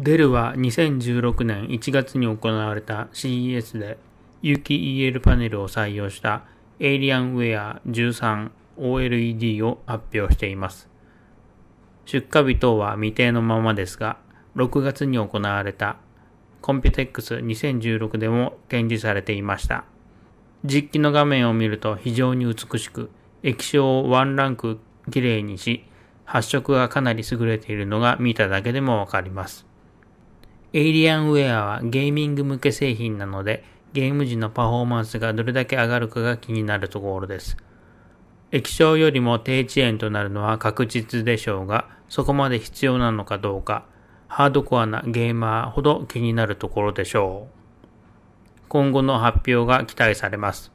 デルは2016年1月に行われた CES で有機 EL パネルを採用したエイリアンウェア 13OLED を発表しています。出荷日等は未定のままですが、6月に行われたコンピュテックス2016でも展示されていました。実機の画面を見ると非常に美しく、液晶をワンランク綺麗にし、発色がかなり優れているのが見ただけでもわかります。エイリアンウェアはゲーミング向け製品なので、ゲーム時のパフォーマンスがどれだけ上がるかが気になるところです。液晶よりも低遅延となるのは確実でしょうが、そこまで必要なのかどうか、ハードコアなゲーマーほど気になるところでしょう。今後の発表が期待されます。